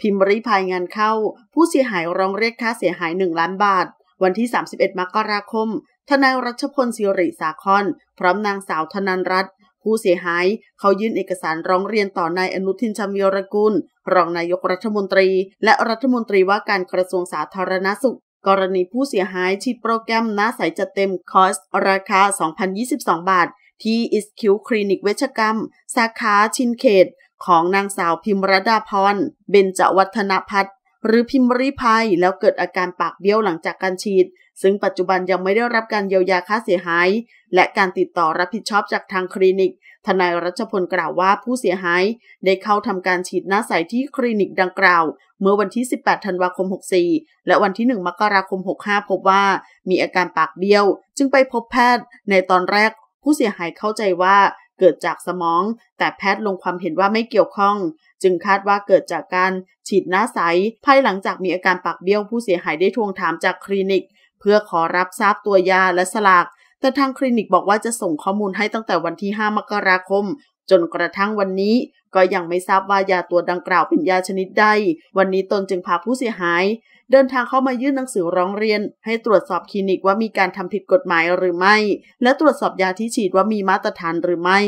พิมพ์ริพายงานเข้า ผู้เสียหายร้องเรียกค่าเสียหาย1ล้านบาทวันที่ 31มกราคมทนายรัชพลสิริสาคอนพร้อมนางสาวธนันรัตน์ผู้เสียหายเขายื่นเอกสารร้องเรียนต่อนายอนุทินชามีรกุลรองนายกรัฐมนตรี และรัฐมนตรีว่าการกระทรวงสาธารณสุข กรณีผู้เสียหายฉีดโปรแกรมน้าใสจัดเต็มคอสราคา 2,022 บาทที่อิสคิวคลินิกเวชกรรม สาขาชินเขตของนางสาวพิมรดาพรเบญจวัฒนพัฒน์หรือพิมริภัยแล้วเกิดอาการปากเบี้ยวหลังจากการฉีด ซึ่งปัจจุบันยังไม่ได้รับการเยียวยาค่าเสียหาย และการติดต่อรับผิดชอบจากทางคลินิก ทนายรัชพลกล่าวว่าผู้เสียหาย ได้เข้าทำการฉีดหน้าใสที่คลินิกดังกล่าว เมื่อวันที่ 18 ธันวาคม 64 และวันที่ 1 มกราคม 65 พบว่า มีอาการปากเบี้ยว จึงไปพบแพทย์ในตอนแรกผู้เสียหายเข้าใจว่าเกิดจากสมอง แต่แพทย์ลงความเห็นว่าไม่เกี่ยวข้อง จึงคาดว่าเกิดจากการฉีดน้าใสภายหลังจากมีอาการปากเบี้ยว ผู้เสียหายได้ทวงถามจากคลินิก เพื่อขอรับทราบตัวยาและสลาก แต่ทางคลินิกบอกว่าจะส่งข้อมูลให้ตั้งแต่วันที่ 5 มกราคมจนกระทั่งวันนี้ก็ยังไม่ทราบว่ายาตัวดังกล่าวเป็นยาชนิดใดวันนี้ตนจึงพาผู้เสียหาย เดินทางเข้ามายื่นหนังสือร้องเรียน ให้ตรวจสอบคลินิกว่ามีการทำผิดกฎหมายหรือไม่ และตรวจสอบยาที่ฉีดว่ามีมาตรฐานหรือไม่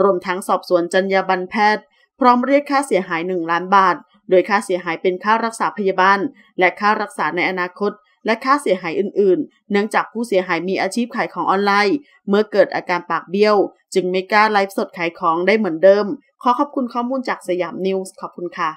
รวมทั้งสอบสวนจรรยาบรรณแพทย์ พร้อมเรียกค่าเสียหาย 1 ล้านบาท โดยค่าเสียหายเป็นค่ารักษาพยาบาลและค่ารักษาในอนาคตและค่าเสียหายอื่น ๆ เนื่องจากผู้เสียหายมีอาชีพขายของออนไลน์ เมื่อเกิดอาการปากเบี้ยว จึงไม่กล้าไลฟ์สดขายของได้เหมือนเดิม ขอขอบคุณข้อมูลจากสยามนิวส์ขอบคุณค่ะ